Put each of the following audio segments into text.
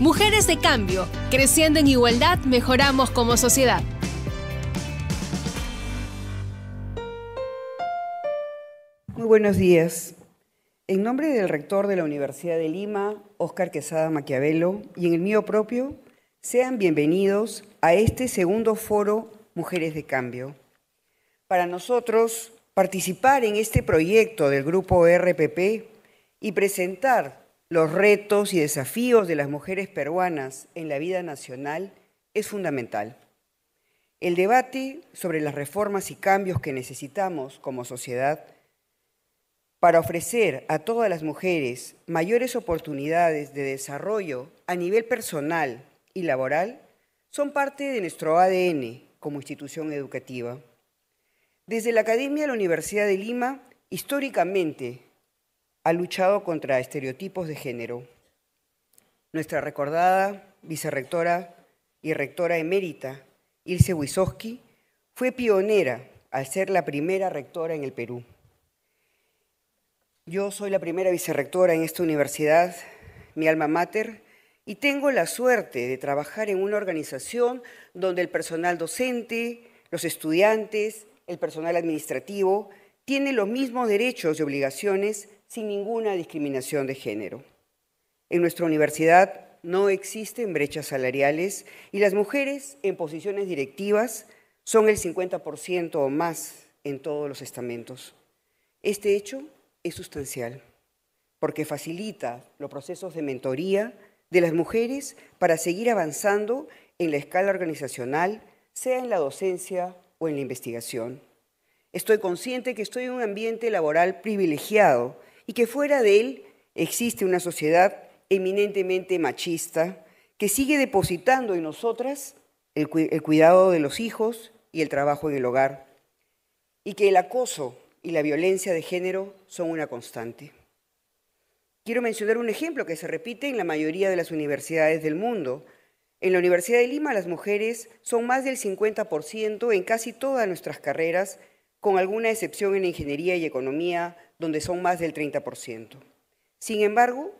Mujeres de cambio, creciendo en igualdad, mejoramos como sociedad. Muy buenos días. En nombre del rector de la Universidad de Lima, Óscar Quesada Maquiavelo, y en el mío propio, sean bienvenidos a este segundo foro Mujeres de Cambio. Para nosotros, participar en este proyecto del grupo RPP y presentar los retos y desafíos de las mujeres peruanas en la vida nacional es fundamental. El debate sobre las reformas y cambios que necesitamos como sociedad para ofrecer a todas las mujeres mayores oportunidades de desarrollo a nivel personal y laboral son parte de nuestro ADN como institución educativa. Desde la Academia de la Universidad de Lima, históricamente ha luchado contra estereotipos de género. Nuestra recordada vicerrectora y rectora emérita, Ilse Wisowski, fue pionera al ser la primera rectora en el Perú. Yo soy la primera vicerrectora en esta universidad, mi alma mater, y tengo la suerte de trabajar en una organización donde el personal docente, los estudiantes, el personal administrativo tienen los mismos derechos y obligaciones sin ninguna discriminación de género. En nuestra universidad no existen brechas salariales y las mujeres en posiciones directivas son el 50% o más en todos los estamentos. Este hecho es sustancial porque facilita los procesos de mentoría de las mujeres para seguir avanzando en la escala organizacional, sea en la docencia o en la investigación. Estoy consciente que estoy en un ambiente laboral privilegiado y que fuera de él existe una sociedad eminentemente machista que sigue depositando en nosotras el, cuidado de los hijos y el trabajo en el hogar, y que el acoso y la violencia de género son una constante. Quiero mencionar un ejemplo que se repite en la mayoría de las universidades del mundo. En la Universidad de Lima las mujeres son más del 50% en casi todas nuestras carreras con alguna excepción en ingeniería y economía, donde son más del 30%. Sin embargo,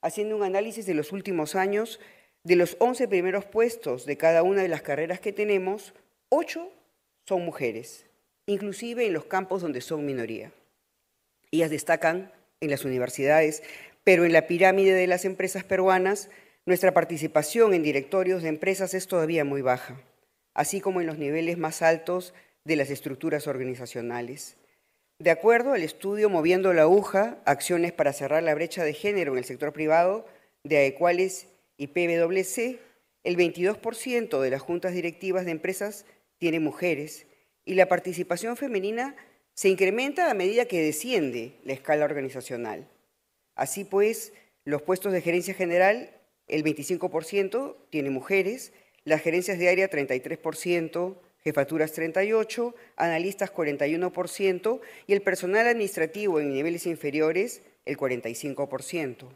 haciendo un análisis de los últimos años, de los 11 primeros puestos de cada una de las carreras que tenemos, 8 son mujeres, inclusive en los campos donde son minoría. Ellas destacan en las universidades, pero en la pirámide de las empresas peruanas, nuestra participación en directorios de empresas es todavía muy baja, así como en los niveles más altos de las estructuras organizacionales. De acuerdo al estudio Moviendo la Aguja, acciones para cerrar la brecha de género en el sector privado de AECUALES y PwC, el 22% de las juntas directivas de empresas tiene mujeres y la participación femenina se incrementa a medida que desciende la escala organizacional. Así pues, los puestos de gerencia general, el 25% tiene mujeres, las gerencias de área 33%, jefaturas 38, analistas 41% y el personal administrativo en niveles inferiores el 45%.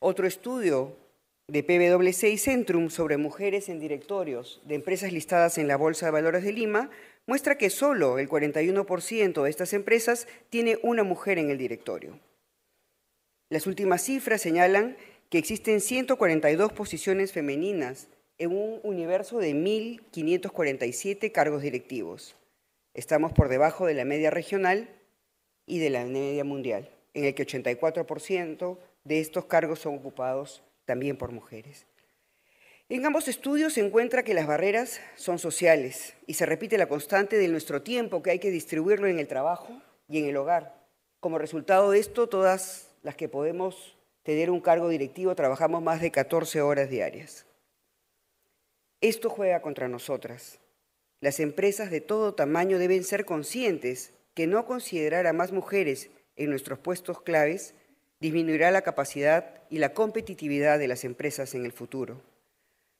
Otro estudio de PwC y Centrum sobre mujeres en directorios de empresas listadas en la Bolsa de Valores de Lima muestra que solo el 41% de estas empresas tiene una mujer en el directorio. Las últimas cifras señalan que existen 142 posiciones femeninas en un universo de 1.547 cargos directivos. Estamos por debajo de la media regional y de la media mundial, en el que 84% de estos cargos son ocupados también por mujeres. En ambos estudios se encuentra que las barreras son sociales y se repite la constante de nuestro tiempo que hay que distribuirlo en el trabajo y en el hogar. Como resultado de esto, todas las que podemos tener un cargo directivo trabajamos más de 14 horas diarias. Esto juega contra nosotras. Las empresas de todo tamaño deben ser conscientes que no considerar a más mujeres en nuestros puestos claves disminuirá la capacidad y la competitividad de las empresas en el futuro.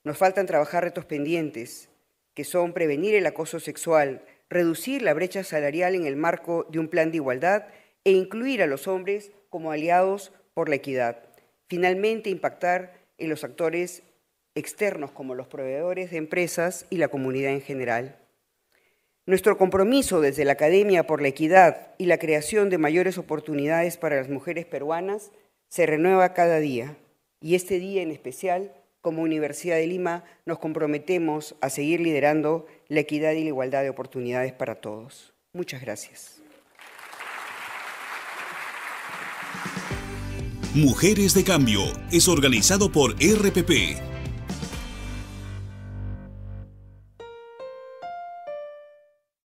Nos faltan trabajar retos pendientes, que son prevenir el acoso sexual, reducir la brecha salarial en el marco de un plan de igualdad e incluir a los hombres como aliados por la equidad. Finalmente, impactar en los actores externos como los proveedores de empresas y la comunidad en general. Nuestro compromiso desde la Academia por la Equidad y la creación de mayores oportunidades para las mujeres peruanas se renueva cada día y este día en especial, como Universidad de Lima, nos comprometemos a seguir liderando la equidad y la igualdad de oportunidades para todos. Muchas gracias. Mujeres de Cambio es organizado por RPP